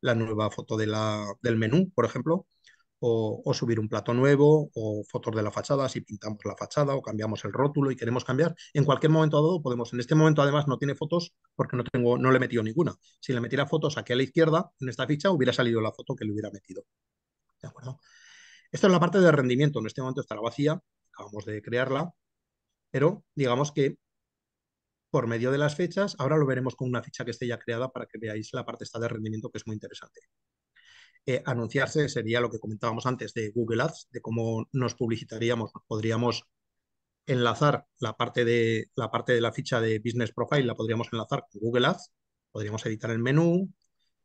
nueva foto del menú, por ejemplo, o, subir un plato nuevo, o fotos de la fachada, si pintamos la fachada o cambiamos el rótulo y queremos cambiar. En cualquier momento dado podemos. En este momento, además, no tiene fotos porque no, tengo, no le he metido ninguna. Si le metiera fotos aquí a la izquierda, en esta ficha, hubiera salido la foto que le hubiera metido. ¿De acuerdo? Esta es la parte de rendimiento. En este momento la vacía acabamos de crearla, pero digamos que por medio de las fechas, ahora lo veremos con una ficha que esté ya creada para que veáis la parte esta de rendimiento que es muy interesante. Eh, anunciarse sería lo que comentábamos antes de Google Ads, de cómo nos publicitaríamos, podríamos enlazar la parte de la parte de la ficha de Business Profile, la podríamos enlazar con Google Ads, podríamos editar el menú,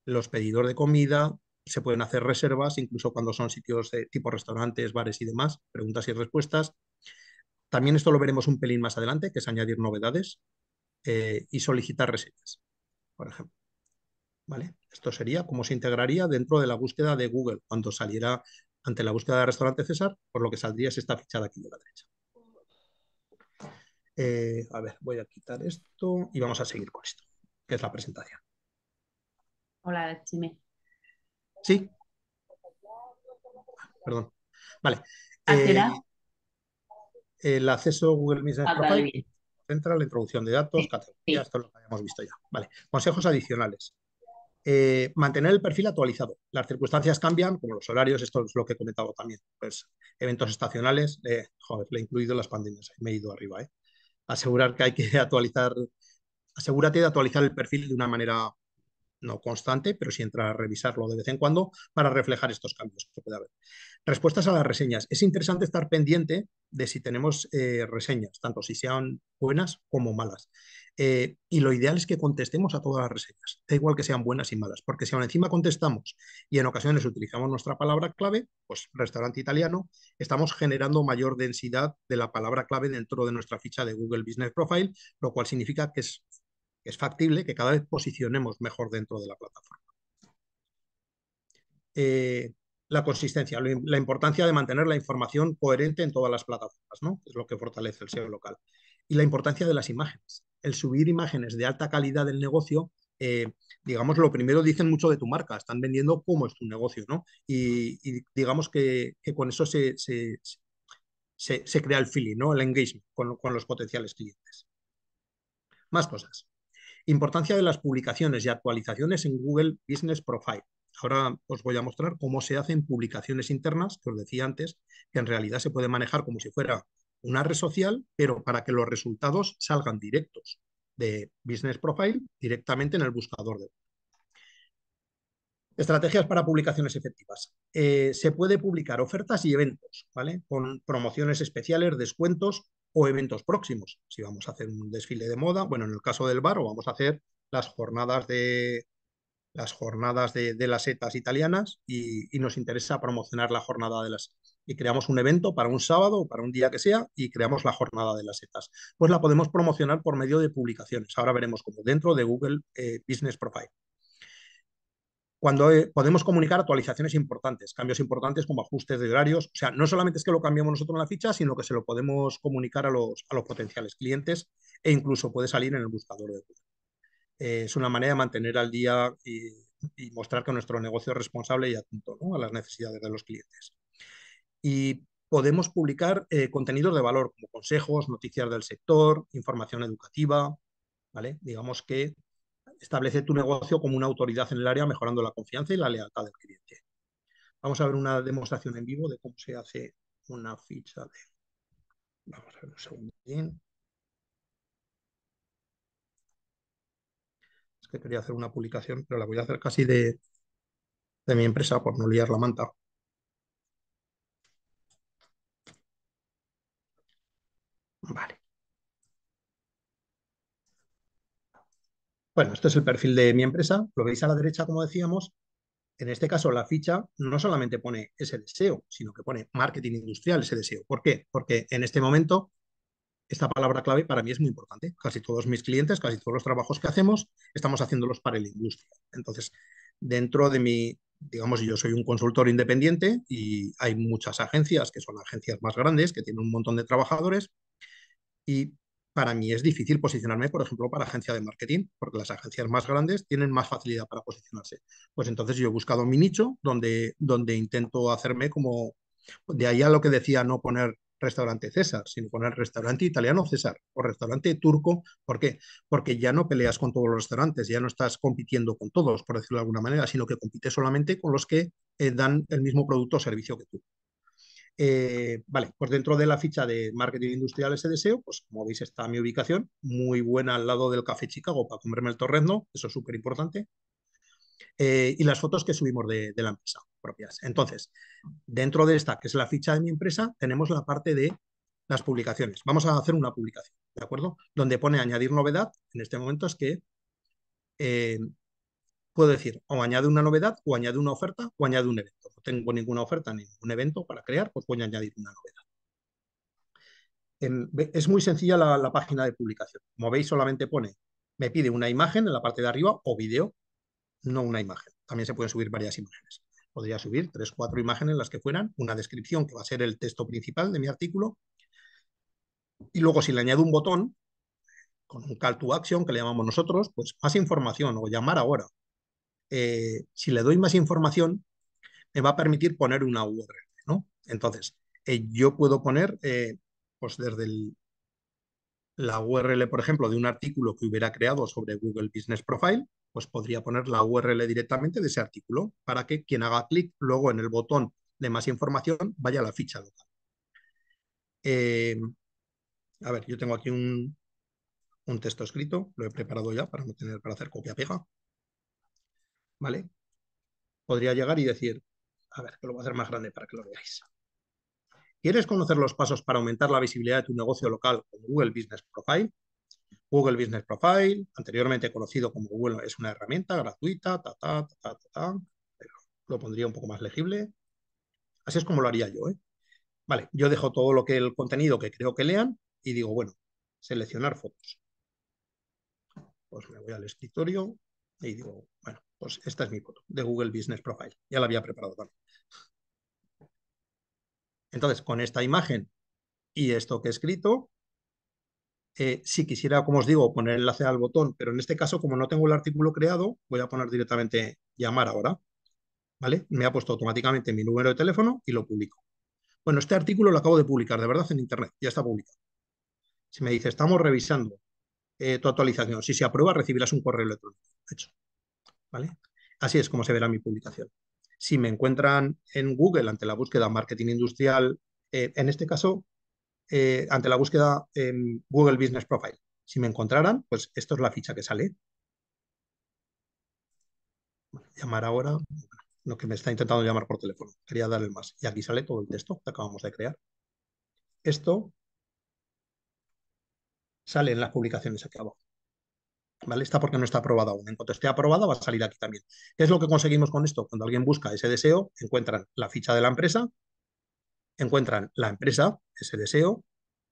los pedidos de comida, se pueden hacer reservas, incluso cuando son sitios de tipo restaurantes, bares y demás, preguntas y respuestas, también esto lo veremos un pelín más adelante, que es añadir novedades eh, y solicitar reseñas, por ejemplo. ¿Vale? Esto sería cómo se integraría dentro de la búsqueda de Google cuando saliera ante la búsqueda de restaurante César, por lo que saldría es esta fichada aquí de la derecha. Eh, a ver, voy a quitar esto y vamos a seguir con esto, que es la presentación. Hola, Chime. Sí. Perdón. Vale el acceso a Google Business ah, Propaganda, la introducción de datos, categorías, esto lo que habíamos visto ya. Vale. Consejos adicionales. Eh, mantener el perfil actualizado. Las circunstancias cambian, como los horarios, esto es lo que he comentado también. Pues eventos estacionales, eh, joder, le he incluido las pandemias, me he ido arriba. Eh. Asegurar que hay que [LAUGHS] actualizar, asegúrate de actualizar el perfil de una manera no constante, pero si entrar a revisarlo de vez en cuando para reflejar estos cambios que puede haber. Respuestas a las reseñas. Es interesante estar pendiente de si tenemos eh, reseñas, tanto si sean buenas como malas. Eh, y lo ideal es que contestemos a todas las reseñas, da igual que sean buenas y malas, porque si aún encima contestamos y en ocasiones utilizamos nuestra palabra clave, pues restaurante italiano, estamos generando mayor densidad de la palabra clave dentro de nuestra ficha de Google Business Profile, lo cual significa que es, es factible que cada vez posicionemos mejor dentro de la plataforma. Eh, la consistencia, la importancia de mantener la información coherente en todas las plataformas, ¿no? Es lo que fortalece el SEO local. Y la importancia de las imágenes. El subir imágenes de alta calidad del negocio, eh, digamos, lo primero dicen mucho de tu marca, están vendiendo cómo es tu negocio, ¿no? Y, digamos que, con eso se, crea el feeling, ¿no? El engagement con, con los potenciales clientes. Más cosas. Importancia de las publicaciones y actualizaciones en Google Business Profile. Ahora os voy a mostrar cómo se hacen publicaciones internas, que os decía antes, que en realidad se puede manejar como si fuera una red social, pero para que los resultados salgan directos de Business Profile directamente en el buscador de Estrategias para publicaciones efectivas. Eh, se puede publicar ofertas y eventos, ¿vale? Con promociones especiales, descuentos o eventos próximos. Si vamos a hacer un desfile de moda, bueno, en el caso del bar, o vamos a hacer las jornadas de las jornadas de, las setas italianas y, nos interesa promocionar la jornada de las y creamos un evento para un sábado o para un día que sea y creamos la jornada de las setas. Pues la podemos promocionar por medio de publicaciones. Ahora veremos cómo dentro de Google eh, Business Profile cuando eh, podemos comunicar actualizaciones importantes, cambios importantes como ajustes de horarios. O sea, no solamente es que lo cambiamos nosotros en la ficha, sino que se lo podemos comunicar a los, a los potenciales clientes e incluso puede salir en el buscador de Google. Eh, es una manera de mantener al día y, mostrar que nuestro negocio es responsable y atento a las necesidades de los clientes. Y podemos publicar eh, contenidos de valor como consejos, noticias del sector, información educativa, ¿vale? Digamos que establece tu negocio como una autoridad en el área mejorando la confianza y la lealtad del cliente. Vamos a ver una demostración en vivo de cómo se hace una ficha de... Vamos a ver un segundo. que quería hacer una publicación, pero la voy a hacer casi de, de mi empresa por no liar la manta. Vale. Bueno, este es el perfil de mi empresa. Lo veis a la derecha, como decíamos. En este caso, la ficha no solamente pone ese deseo, sino que pone marketing industrial ese deseo. ¿Por qué? Porque en este momento esta palabra clave para mí es muy importante. Casi todos mis clientes, casi todos los trabajos que hacemos, estamos haciéndolos para la industria. Entonces, dentro de mi, digamos, yo soy un consultor independiente y hay muchas agencias que son agencias más grandes, que tienen un montón de trabajadores. Y para mí es difícil posicionarme, por ejemplo, para agencia de marketing, porque las agencias más grandes tienen más facilidad para posicionarse. Pues entonces yo he buscado mi nicho donde, donde intento hacerme como, de ahí a lo que decía no poner restaurante César, sino con el restaurante italiano César o restaurante turco. ¿Por qué? Porque ya no peleas con todos los restaurantes, ya no estás compitiendo con todos, por decirlo de alguna manera, sino que compites solamente con los que eh, dan el mismo producto o servicio que tú. Eh, vale, pues dentro de la ficha de marketing industrial ese deseo, pues como veis está mi ubicación, muy buena al lado del Café Chicago para comerme el torrezno, eso es súper importante. Eh, y las fotos que subimos de, de la empresa propias. Entonces, dentro de esta, que es la ficha de mi empresa, tenemos la parte de las publicaciones. Vamos a hacer una publicación, ¿de acuerdo? Donde pone añadir novedad. En este momento es que eh, puedo decir o añade una novedad, o añade una oferta, o añade un evento. No tengo ninguna oferta ni ningún evento para crear, pues voy a añadir una novedad. Em, es muy sencilla la, la página de publicación. Como veis, solamente pone, me pide una imagen en la parte de arriba o vídeo, no una imagen. También se pueden subir varias imágenes podría subir tres, cuatro imágenes, las que fueran, una descripción que va a ser el texto principal de mi artículo. Y luego si le añado un botón, con un call to action que le llamamos nosotros, pues más información o llamar ahora. Eh, si le doy más información, me va a permitir poner una URL, ¿no? Entonces, eh, yo puedo poner, eh, pues desde la URL, por ejemplo, de un artículo que hubiera creado sobre Google Business Profile, pues podría poner la URL directamente de ese artículo para que quien haga clic luego en el botón de más información vaya a la ficha local. Em, a ver, yo tengo aquí un, un, texto escrito, lo he preparado ya para no tener para hacer copia-pega. ¿Vale? Podría llegar y decir, a ver, que lo voy a hacer más grande para que lo veáis. ¿Quieres conocer los pasos para aumentar la visibilidad de tu negocio local con Google Business Profile? Google Business Profile, anteriormente conocido como Google, es una herramienta gratuita, ta, ta, ta, ta, lo pondría un poco más legible. Así es como lo haría yo. ¿eh? Vale, yo dejo todo lo que el contenido que creo que lean y digo, bueno, seleccionar fotos. Pues me voy al escritorio y digo, bueno, pues esta es mi foto de Google Business Profile. Ya la había preparado también. Entonces, con esta imagen y esto que he escrito, eh, si quisiera, como os digo, poner enlace al botón, pero en este caso, como no tengo el artículo creado, voy a poner directamente llamar ahora. ¿Vale? Me ha puesto automáticamente mi número de teléfono y lo publico. Bueno, este artículo lo acabo de publicar, de verdad, en Internet. Ya está publicado. Si me dice, estamos revisando eh, tu actualización. Si se aprueba, recibirás un correo electrónico. Hecho. ¿Vale? Así es como se verá mi publicación. Si me encuentran en Google ante la búsqueda marketing industrial, eh, en este caso eh, ante la búsqueda en Google Business Profile. Si me encontraran, pues esto es la ficha que sale. Llamar ahora, lo que me está intentando llamar por teléfono. Quería darle más. Y aquí sale todo el texto que acabamos de crear. Esto sale en las publicaciones aquí abajo. ¿Vale? Está porque no está aprobado aún. En cuanto esté aprobado va a salir aquí también. ¿Qué es lo que conseguimos con esto? Cuando alguien busca ese deseo, encuentran la ficha de la empresa encuentran la empresa, ese deseo,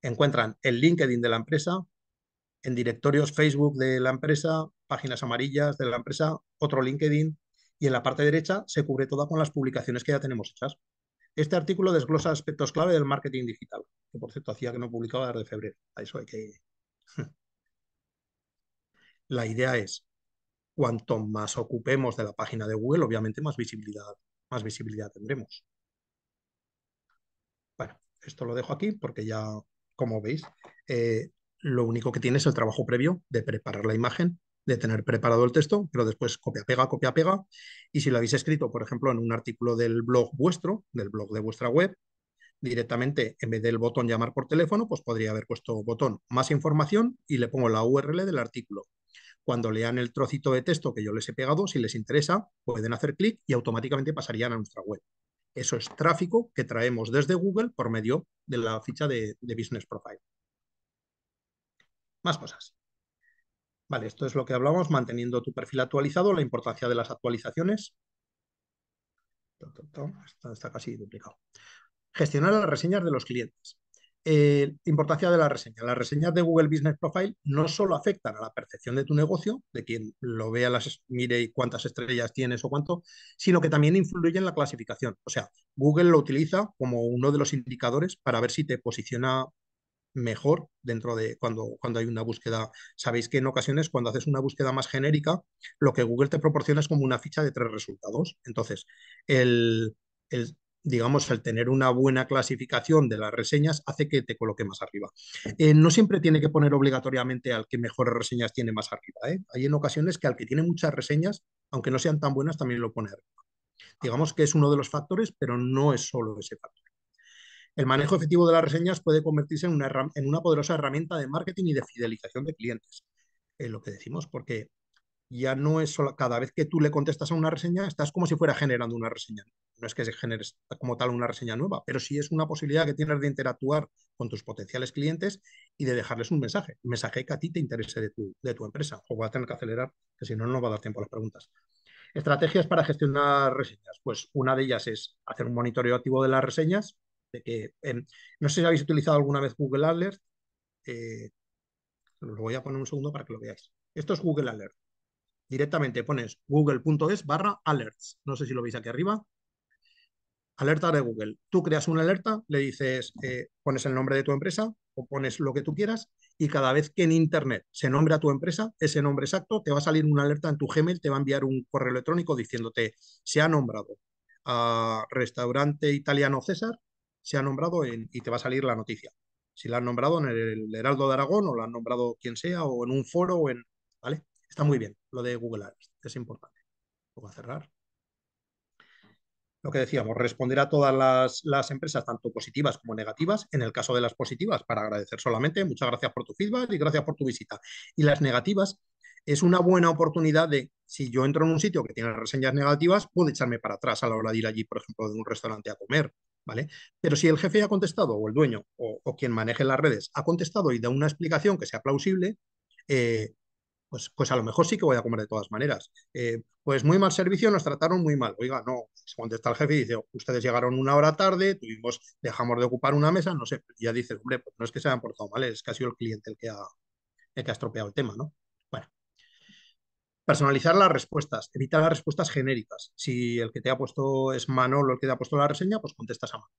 encuentran el LinkedIn de la empresa, en directorios Facebook de la empresa, páginas amarillas de la empresa, otro LinkedIn, y en la parte derecha se cubre toda con las publicaciones que ya tenemos hechas. Este artículo desglosa aspectos clave del marketing digital, que por cierto hacía que no publicaba desde febrero. A eso hay que... [LAUGHS] la idea es, cuanto más ocupemos de la página de Google, obviamente más visibilidad, más visibilidad tendremos. Bueno, esto lo dejo aquí porque ya, como veis, eh, lo único que tiene es el trabajo previo de preparar la imagen, de tener preparado el texto, pero después copia-pega, copia-pega. Y si lo habéis escrito, por ejemplo, en un artículo del blog vuestro, del blog de vuestra web, directamente en vez del botón llamar por teléfono, pues podría haber puesto botón más información y le pongo la URL del artículo. Cuando lean el trocito de texto que yo les he pegado, si les interesa, pueden hacer clic y automáticamente pasarían a nuestra web. Eso es tráfico que traemos desde Google por medio de la ficha de, Business Profile. Más cosas. Vale, esto es lo que hablamos, manteniendo tu perfil actualizado, la importancia de las actualizaciones. está casi duplicado. Gestionar las reseñas de los clientes. Eh, importancia de la reseña. Las reseñas de Google Business Profile no solo afectan a la percepción de tu negocio, de quien lo vea, las, mire cuántas estrellas tienes o cuánto, sino que también influyen en la clasificación. O sea, Google lo utiliza como uno de los indicadores para ver si te posiciona mejor dentro de cuando, cuando hay una búsqueda. Sabéis que en ocasiones cuando haces una búsqueda más genérica, lo que Google te proporciona es como una ficha de tres resultados. Entonces, el, el digamos, al tener una buena clasificación de las reseñas, hace que te coloque más arriba. Eh, no siempre tiene que poner obligatoriamente al que mejores reseñas tiene más arriba. ¿eh? Hay en ocasiones que al que tiene muchas reseñas, aunque no sean tan buenas, también lo pone arriba. Digamos que es uno de los factores, pero no es solo ese factor. El manejo efectivo de las reseñas puede convertirse en una, en una poderosa herramienta de marketing y de fidelización de clientes. lo que decimos, porque ya no es solo, cada vez que tú le contestas a una reseña, estás como si fuera generando una reseña. No es que se genere como tal una reseña nueva, pero sí es una posibilidad que tienes de interactuar con tus potenciales clientes y de dejarles un mensaje, mensaje que a ti te interese de tu, de tu empresa. O va a tener que acelerar, que si no, no va a dar tiempo a las preguntas. Estrategias para gestionar reseñas. Pues una de ellas es hacer un monitoreo activo de las reseñas. De que, em, no sé si habéis utilizado alguna vez Google Alert. Eh, lo voy a poner un segundo para que lo veáis. Esto es Google Alert. Directamente pones google.es barra alerts. No sé si lo veis aquí arriba. Alerta de Google. Tú creas una alerta, le dices, eh, pones el nombre de tu empresa o pones lo que tú quieras y cada vez que en Internet se nombra tu empresa, ese nombre exacto, te va a salir una alerta en tu Gmail, te va a enviar un correo electrónico diciéndote, se ha nombrado a restaurante italiano César, se ha nombrado en, y te va a salir la noticia. Si la han nombrado en el Heraldo de Aragón o la han nombrado quien sea o en un foro o en... ¿Vale? Está muy bien lo de Google Ads, es importante. Voy a cerrar. Lo que decíamos, responder a todas las, empresas, tanto positivas como negativas. En el caso de las positivas, para agradecer solamente, muchas gracias por tu feedback y gracias por tu visita. Y las negativas, es una buena oportunidad de, si yo entro en un sitio que tiene reseñas negativas, puedo echarme para atrás a la hora de ir allí, por ejemplo, de un restaurante a comer. ¿Vale? Pero si el jefe ha contestado, o el dueño, o, quien maneje las redes, ha contestado y da una explicación que sea plausible, eh, pues, pues, a lo mejor sí que voy a comer de todas maneras. Eh, pues muy mal servicio, nos trataron muy mal. Oiga, no, se contesta el jefe y dice, ustedes llegaron una hora tarde, tuvimos, dejamos de ocupar una mesa, no sé, ya dices, hombre, pues no es que se hayan portado mal, es casi el cliente el que ha, que estropeado el tema, ¿no? Bueno. Personalizar las respuestas, evitar las respuestas genéricas. Si el que te ha puesto es Manolo el que te ha puesto la reseña, pues contestas a Manolo.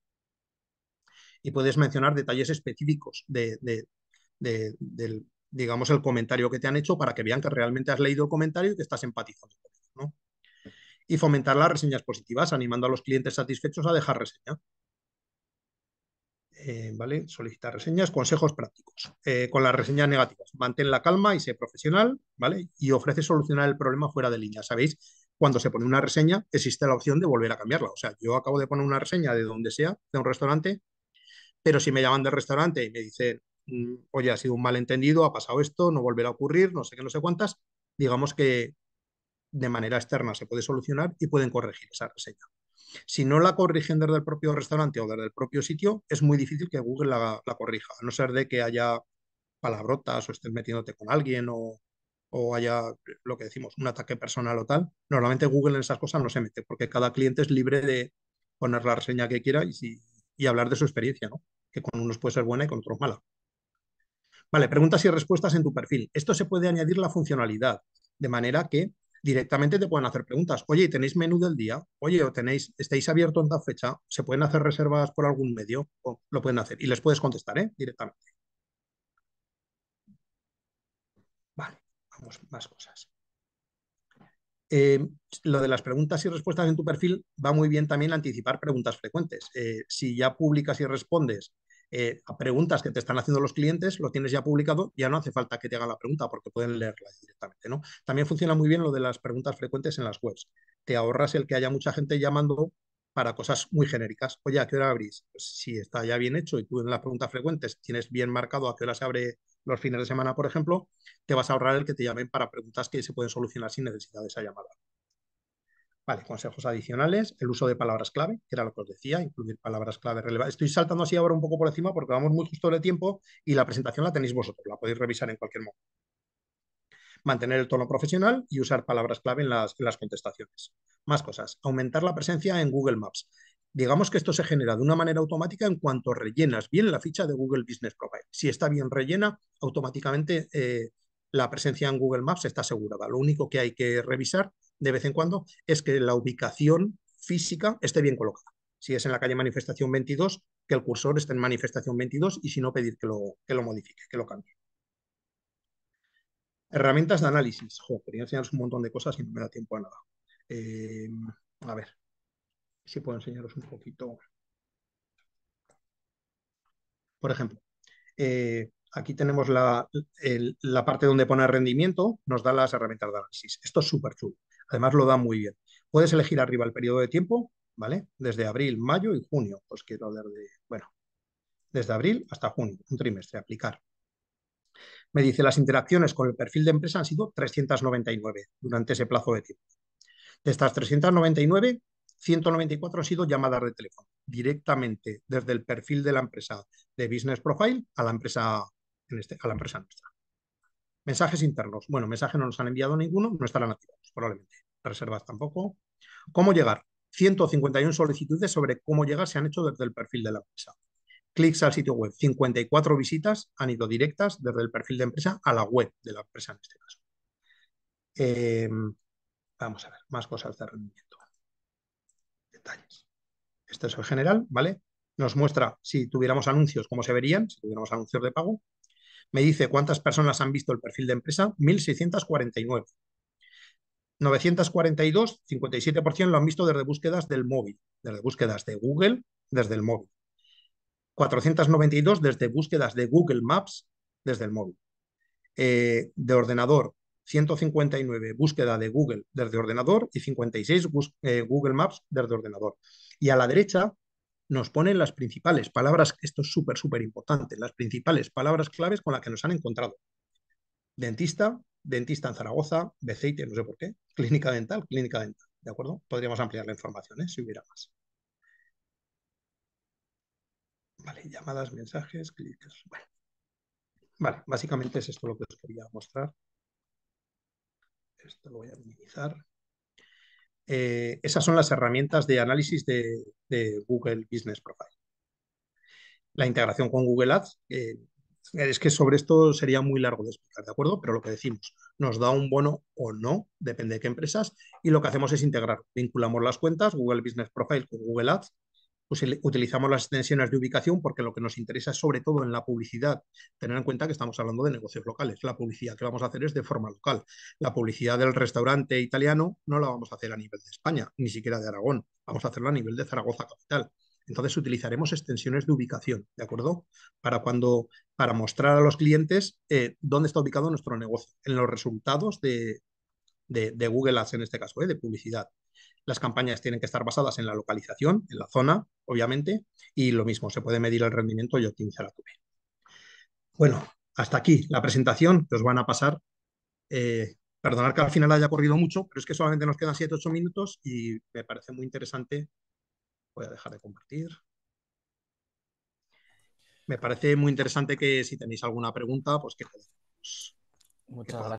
Y puedes mencionar detalles específicos de, de, del, digamos, el comentario que te han hecho para que vean que realmente has leído el comentario y que estás empatizando con él. Y fomentar las reseñas positivas, animando a los clientes satisfechos a dejar reseña. Eh, ¿Vale? Solicitar reseñas, consejos prácticos. Eh, con las reseñas negativas, mantén la calma y sé profesional, ¿vale? Y ofrece solucionar el problema fuera de línea. Sabéis, cuando se pone una reseña, existe la opción de volver a cambiarla. O sea, yo acabo de poner una reseña de donde sea, de un restaurante, pero si me llaman del restaurante y me dicen, Mm, oye, ha sido un malentendido, ha pasado esto, no volverá a ocurrir, no sé qué, no sé cuántas, digamos que de manera externa se puede solucionar y pueden corregir esa reseña. Si no la corrigen desde el propio restaurante o desde el propio sitio, es muy difícil que Google la, corrija, a no ser de que haya palabrotas o estés metiéndote con alguien o, haya lo que decimos, un ataque personal o tal. Normalmente Google en esas cosas no se mete porque cada cliente es libre de poner la reseña que quiera y, y hablar de su experiencia, ¿no? que con unos puede ser buena y con otros mala. Vale, preguntas y respuestas en tu perfil. Esto se puede añadir la funcionalidad, de manera que directamente te puedan hacer preguntas. Oye, ¿tenéis menú del día? Oye, ¿o tenéis, estáis abierto en tal fecha? ¿Se pueden hacer reservas por algún medio? lo pueden hacer y les puedes contestar ¿eh? directamente. Vale, vamos, más cosas. Eh, lo de las preguntas y respuestas en tu perfil va muy bien también anticipar preguntas frecuentes. Eh, si ya publicas y respondes eh, a preguntas que te están haciendo los clientes, lo tienes ya publicado, ya no hace falta que te haga la pregunta porque pueden leerla directamente. ¿no? También funciona muy bien lo de las preguntas frecuentes en las webs. Te ahorras el que haya mucha gente llamando para cosas muy genéricas. Oye, ¿a qué hora abrís? Pues si está ya bien hecho y tú en las preguntas frecuentes tienes bien marcado a qué hora se abre los fines de semana, por ejemplo, te vas a ahorrar el que te llamen para preguntas que se pueden solucionar sin necesidad de esa llamada. Vale, consejos adicionales, el uso de palabras clave, que era lo que os decía, incluir palabras clave relevantes. Estoy saltando así ahora un poco por encima porque vamos muy justo de tiempo y la presentación la tenéis vosotros, la podéis revisar en cualquier momento. Mantener el tono profesional y usar palabras clave en las, contestaciones. Más cosas, aumentar la presencia en Google Maps. Digamos que esto se genera de una manera automática en cuanto rellenas bien la ficha de Google Business Profile. Si está bien rellena, automáticamente eh, la presencia en Google Maps está asegurada. Lo único que hay que revisar de vez en cuando es que la ubicación física esté bien colocada. Si es en la calle Manifestación 22, que el cursor esté en Manifestación 22 y si no, pedir que lo, que lo modifique, que lo cambie. Herramientas de análisis. quería enseñaros un montón de cosas y no me da tiempo a nada. Em, a ver, si puedo enseñaros un poquito. Por ejemplo, eh, aquí tenemos la, la, parte donde pone rendimiento, nos da las herramientas de análisis. Esto es súper chulo. Además lo da muy bien. Puedes elegir arriba el periodo de tiempo, ¿vale? Desde abril, mayo y junio. Pues quiero desde, bueno, desde abril hasta junio, un trimestre, aplicar. Me dice, las interacciones con el perfil de empresa han sido 399 durante ese plazo de tiempo. De estas 399, 194 han sido llamadas de teléfono, directamente desde el perfil de la empresa de Business Profile a la empresa, este, a la empresa nuestra. Mensajes internos. Bueno, mensajes no nos han enviado ninguno, no estarán activados, probablemente. Reservas tampoco. ¿Cómo llegar? 151 solicitudes sobre cómo llegar se han hecho desde el perfil de la empresa. Clics al sitio web. 54 visitas han ido directas desde el perfil de empresa a la web de la empresa en este caso. Eh, vamos a ver, más cosas de rendimiento. Detalles. Este es el general, ¿vale? Nos muestra si tuviéramos anuncios, cómo se verían, si tuviéramos anuncios de pago, me dice cuántas personas han visto el perfil de empresa, 1.649. 942, 57% lo han visto desde búsquedas del móvil, desde búsquedas de Google, desde el móvil. 492 desde búsquedas de Google Maps, desde el móvil. Eh, de ordenador, 159 búsqueda de Google desde ordenador y 56 eh, Google Maps desde ordenador. Y a la derecha nos ponen las principales palabras, esto es súper, súper importante, las principales palabras claves con las que nos han encontrado. Dentista, dentista en Zaragoza, Beceite, no sé por qué, clínica dental, clínica dental, ¿de acuerdo? Podríamos ampliar la información, ¿eh? si hubiera más. Vale, llamadas, mensajes, clics, Vale, básicamente es esto lo que os quería mostrar. Esto lo voy a minimizar. Eh, esas son las herramientas de análisis de, Google Business Profile. La integración con Google Ads, eh, es que sobre esto sería muy largo de explicar, ¿de acuerdo? Pero lo que decimos, nos da un bono o no, depende de qué empresas, y lo que hacemos es integrar. Vinculamos las cuentas, Google Business Profile con Google Ads, pues utilizamos las extensiones de ubicación porque lo que nos interesa es sobre todo en la publicidad tener en cuenta que estamos hablando de negocios locales. La publicidad que vamos a hacer es de forma local. La publicidad del restaurante italiano no la vamos a hacer a nivel de España, ni siquiera de Aragón. Vamos a hacerla a nivel de Zaragoza capital. Entonces utilizaremos extensiones de ubicación, ¿de acuerdo? Para cuando, para mostrar a los clientes eh, dónde está ubicado nuestro negocio, en los resultados de, de, Google Ads en este caso, ¿eh? de publicidad. Las campañas tienen que estar basadas en la localización, en la zona, obviamente, y lo mismo, se puede medir el rendimiento y optimizar la tuya Bueno, hasta aquí la presentación que os van a pasar. Eh, perdonad que al final haya corrido mucho, pero es que solamente nos quedan 7-8 minutos y me parece muy interesante. Voy a dejar de compartir. Me parece muy interesante que si tenéis alguna pregunta, pues que... Muchas gracias.